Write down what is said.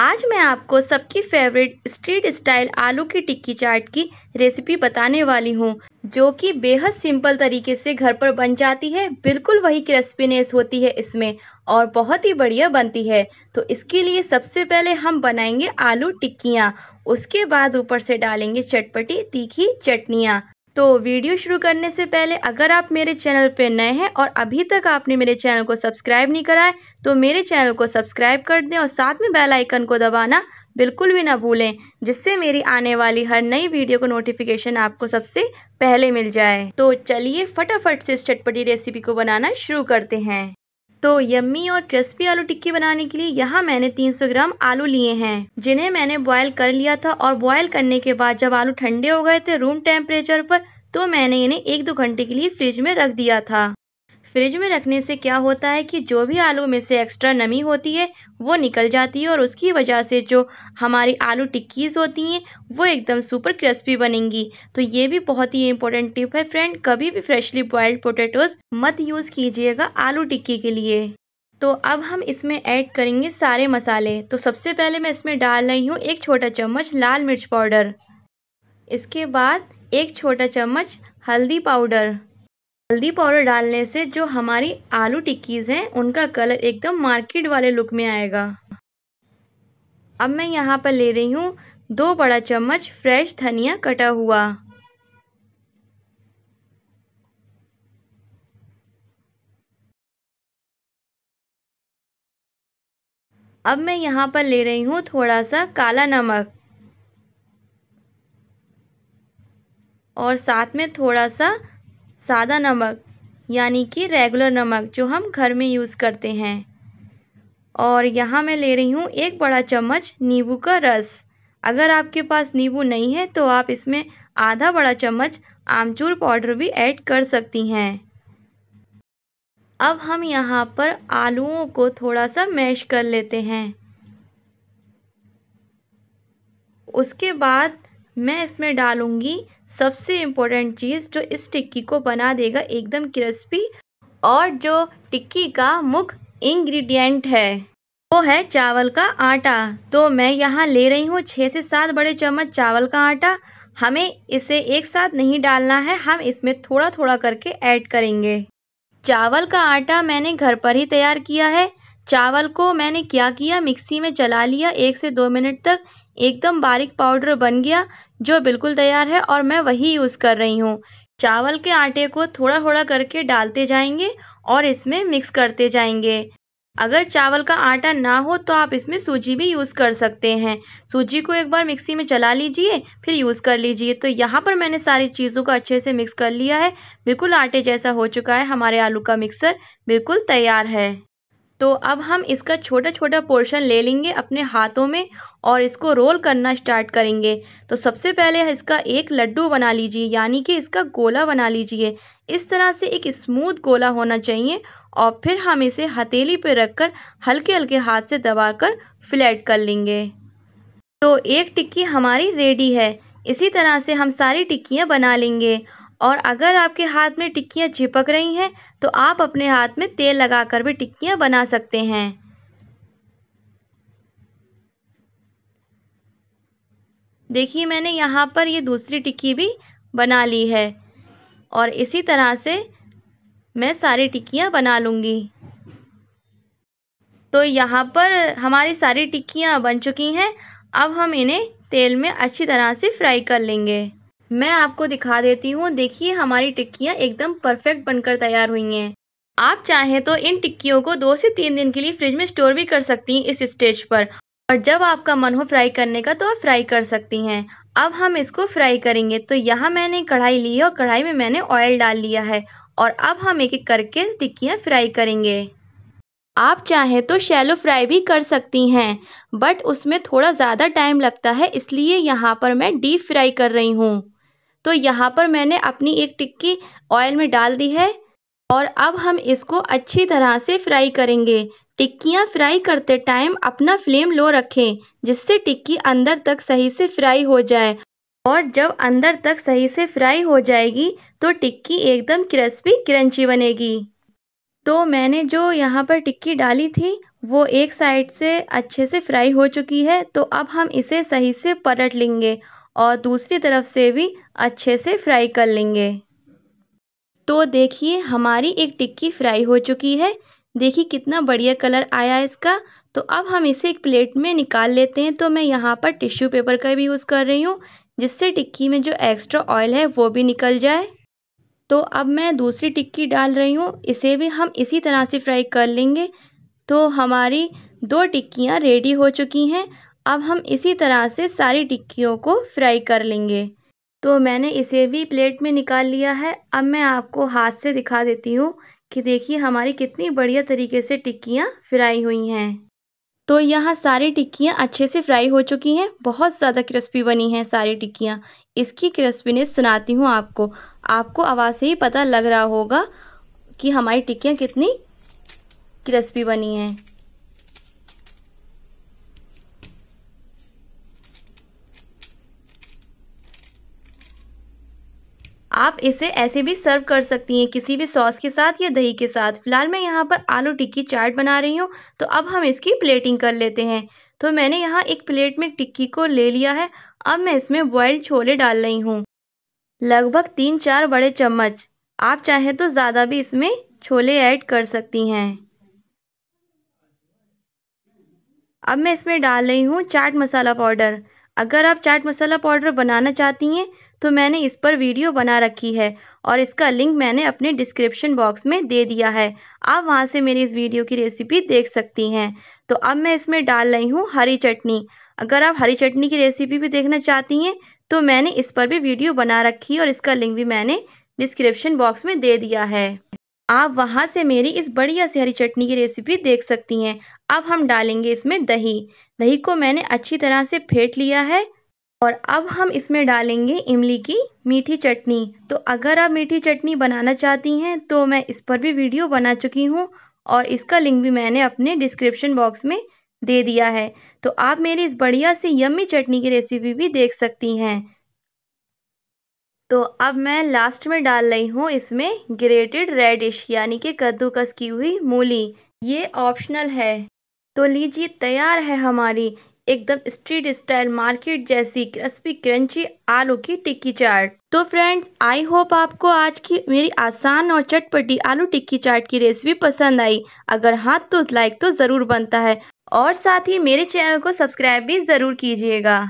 आज मैं आपको सबकी फेवरेट स्ट्रीट स्टाइल आलू की टिक्की चाट की रेसिपी बताने वाली हूँ जो कि बेहद सिंपल तरीके से घर पर बन जाती है बिल्कुल वही क्रिस्पीनेस होती है इसमें और बहुत ही बढ़िया बनती है तो इसके लिए सबसे पहले हम बनाएंगे आलू टिक्कियाँ उसके बाद ऊपर से डालेंगे चटपटी तीखी चटनियाँ तो वीडियो शुरू करने से पहले अगर आप मेरे चैनल पर नए हैं और अभी तक आपने मेरे चैनल को सब्सक्राइब नहीं कराए तो मेरे चैनल को सब्सक्राइब कर दें और साथ में बेल आइकन को दबाना बिल्कुल भी ना भूलें जिससे मेरी आने वाली हर नई वीडियो को नोटिफिकेशन आपको सबसे पहले मिल जाए तो चलिए फटाफट से इस चटपटी रेसिपी को बनाना शुरू करते हैं तो यम्मी और क्रिस्पी आलू टिक्की बनाने के लिए यहाँ मैंने 300 ग्राम आलू लिए हैं जिन्हें मैंने बॉयल कर लिया था और बॉयल करने के बाद जब आलू ठंडे हो गए थे रूम टेम्परेचर पर तो मैंने इन्हें एक दो घंटे के लिए फ्रिज में रख दिया था फ्रिज में रखने से क्या होता है कि जो भी आलू में से एक्स्ट्रा नमी होती है वो निकल जाती है और उसकी वजह से जो हमारी आलू टिक्कीज़ होती हैं वो एकदम सुपर क्रिस्पी बनेंगी तो ये भी बहुत ही इंपॉर्टेंट टिप है फ्रेंड कभी भी फ्रेशली बॉयल्ड पोटेटोज मत यूज़ कीजिएगा आलू टिक्की के लिए तो अब हम इसमें ऐड करेंगे सारे मसाले तो सबसे पहले मैं इसमें डाल रही हूँ एक छोटा चम्मच लाल मिर्च पाउडर इसके बाद एक छोटा चम्मच हल्दी पाउडर हल्दी पाउडर डालने से जो हमारी आलू टिक्कीज़ हैं उनका कलर एकदम मार्केट वाले लुक में आएगा अब मैं यहाँ पर ले रही हूँ दो बड़ा चम्मच फ्रेश धनिया कटा हुआ अब मैं यहाँ पर ले रही हूँ थोड़ा सा काला नमक और साथ में थोड़ा सा सादा नमक यानी कि रेगुलर नमक जो हम घर में यूज़ करते हैं और यहाँ मैं ले रही हूँ एक बड़ा चम्मच नींबू का रस अगर आपके पास नींबू नहीं है तो आप इसमें आधा बड़ा चम्मच आमचूर पाउडर भी ऐड कर सकती हैं अब हम यहाँ पर आलूओं को थोड़ा सा मैश कर लेते हैं उसके बाद मैं इसमें डालूँगी सबसे इम्पोर्टेंट चीज़ जो इस टिक्की को बना देगा एकदम क्रिस्पी और जो टिक्की का मुख्य इंग्रेडिएंट है वो है चावल का आटा तो मैं यहाँ ले रही हूँ छः से सात बड़े चम्मच चावल का आटा हमें इसे एक साथ नहीं डालना है हम इसमें थोड़ा थोड़ा करके ऐड करेंगे चावल का आटा मैंने घर पर ही तैयार किया है चावल को मैंने क्या किया मिक्सी में चला लिया एक से दो मिनट तक एकदम बारीक पाउडर बन गया जो बिल्कुल तैयार है और मैं वही यूज़ कर रही हूँ चावल के आटे को थोड़ा थोड़ा करके डालते जाएंगे और इसमें मिक्स करते जाएंगे अगर चावल का आटा ना हो तो आप इसमें सूजी भी यूज़ कर सकते हैं सूजी को एक बार मिक्सी में चला लीजिए फिर यूज़ कर लीजिए तो यहाँ पर मैंने सारी चीज़ों को अच्छे से मिक्स कर लिया है बिल्कुल आटे जैसा हो चुका है हमारे आलू का मिक्सर बिल्कुल तैयार है तो अब हम इसका छोटा छोटा पोर्शन ले लेंगे अपने हाथों में और इसको रोल करना स्टार्ट करेंगे तो सबसे पहले इसका एक लड्डू बना लीजिए यानी कि इसका गोला बना लीजिए इस तरह से एक स्मूथ गोला होना चाहिए और फिर हम इसे हथेली पर रखकर हल्के हल्के हाथ से दबाकर फ्लैट कर लेंगे तो एक टिक्की हमारी रेडी है इसी तरह से हम सारी टिक्कियाँ बना लेंगे और अगर आपके हाथ में टिक्कियाँ चिपक रही हैं तो आप अपने हाथ में तेल लगाकर भी टिक्कियाँ बना सकते हैं देखिए मैंने यहाँ पर ये दूसरी टिक्की भी बना ली है और इसी तरह से मैं सारी टिक्कियाँ बना लूँगी तो यहाँ पर हमारी सारी टिक्कियाँ बन चुकी हैं अब हम इन्हें तेल में अच्छी तरह से फ्राई कर लेंगे मैं आपको दिखा देती हूँ देखिए हमारी टिक्कियाँ एकदम परफेक्ट बनकर तैयार हुई हैं आप चाहें तो इन टिक्कियों को दो से तीन दिन के लिए फ्रिज में स्टोर भी कर सकती हैं इस स्टेज पर और जब आपका मन हो फ्राई करने का तो आप फ्राई कर सकती हैं अब हम इसको फ्राई करेंगे तो यहाँ मैंने कढ़ाई ली है और कढ़ाई में मैंने ऑयल डाल लिया है और अब हम एक एक करके टिक्कियाँ फ्राई करेंगे आप चाहें तो शैलो फ्राई भी कर सकती हैं बट उसमें थोड़ा ज़्यादा टाइम लगता है इसलिए यहाँ पर मैं डीप फ्राई कर रही हूँ तो यहाँ पर मैंने अपनी एक टिक्की ऑयल में डाल दी है और अब हम इसको अच्छी तरह से फ्राई करेंगे टिक्कियाँ फ्राई करते टाइम अपना फ्लेम लो रखें जिससे टिक्की अंदर तक सही से फ्राई हो जाए और जब अंदर तक सही से फ्राई हो जाएगी तो टिक्की एकदम क्रिस्पी क्रंची बनेगी तो मैंने जो यहाँ पर टिक्की डाली थी वो एक साइड से अच्छे से फ्राई हो चुकी है तो अब हम इसे सही से पलट लेंगे और दूसरी तरफ से भी अच्छे से फ्राई कर लेंगे तो देखिए हमारी एक टिक्की फ्राई हो चुकी है देखिए कितना बढ़िया कलर आया इसका तो अब हम इसे एक प्लेट में निकाल लेते हैं तो मैं यहाँ पर टिश्यू पेपर का भी यूज़ कर रही हूँ जिससे टिक्की में जो एक्स्ट्रा ऑयल है वो भी निकल जाए तो अब मैं दूसरी टिक्की डाल रही हूँ इसे भी हम इसी तरह से फ्राई कर लेंगे तो हमारी दो टिक्कियाँ रेडी हो चुकी हैं अब हम इसी तरह से सारी टिक्कियों को फ्राई कर लेंगे तो मैंने इसे भी प्लेट में निकाल लिया है अब मैं आपको हाथ से दिखा देती हूँ कि देखिए हमारी कितनी बढ़िया तरीके से टिक्कियाँ फ्राई हुई हैं तो यहाँ सारी टिक्कियाँ अच्छे से फ्राई हो चुकी हैं बहुत ज़्यादा क्रिस्पी बनी हैं सारी टिक्कियाँ इसकी क्रिस्पीनेस सुनाती हूँ आपको आपको आवाज़ से ही पता लग रहा होगा कि हमारी टिक्कियाँ कितनी क्रिस्पी बनी हैं आप इसे ऐसे भी सर्व कर सकती हैं किसी भी सॉस के साथ या दही के साथ फ़िलहाल मैं यहाँ पर आलू टिक्की चाट बना रही हूँ तो अब हम इसकी प्लेटिंग कर लेते हैं तो मैंने यहाँ एक प्लेट में टिक्की को ले लिया है अब मैं इसमें बॉयल्ड छोले डाल रही हूँ लगभग तीन चार बड़े चम्मच आप चाहें तो ज़्यादा भी इसमें छोले ऐड कर सकती हैं अब मैं इसमें डाल रही हूँ चाट मसाला पाउडर अगर आप चाट मसाला पाउडर बनाना चाहती हैं तो मैंने इस पर वीडियो बना रखी है और इसका लिंक मैंने अपने डिस्क्रिप्शन बॉक्स में दे दिया है आप वहाँ से मेरी इस वीडियो की रेसिपी देख सकती हैं तो अब मैं इसमें डाल रही हूँ हरी चटनी अगर आप हरी चटनी की रेसिपी भी देखना चाहती हैं तो मैंने इस पर भी वीडियो बना रखी है और इसका लिंक भी मैंने डिस्क्रिप्शन बॉक्स में दे दिया है आप वहाँ से मेरी इस बढ़िया से हरी चटनी की रेसिपी देख सकती हैं अब हम डालेंगे इसमें दही दही को मैंने अच्छी तरह से फेंट लिया है और अब हम इसमें डालेंगे इमली की मीठी चटनी तो अगर आप मीठी चटनी बनाना चाहती हैं तो मैं इस पर भी वीडियो बना चुकी हूँ और इसका लिंक भी मैंने अपने डिस्क्रिप्शन बॉक्स में दे दिया है तो आप मेरी इस बढ़िया से यम्मी चटनी की रेसिपी भी देख सकती हैं तो अब मैं लास्ट में डाल रही हूँ इसमें ग्रेटेड रेडिश यानी कि कद्दूकस की हुई मूली ये ऑप्शनल है तो लीजिए तैयार है हमारी एकदम स्ट्रीट स्टाइल मार्केट जैसी क्रिस्पी क्रंची आलू की टिक्की चाट तो फ्रेंड्स आई होप आपको आज की मेरी आसान और चटपटी आलू टिक्की चाट की रेसिपी पसंद आई अगर हाँ तो लाइक तो ज़रूर बनता है और साथ ही मेरे चैनल को सब्सक्राइब भी ज़रूर कीजिएगा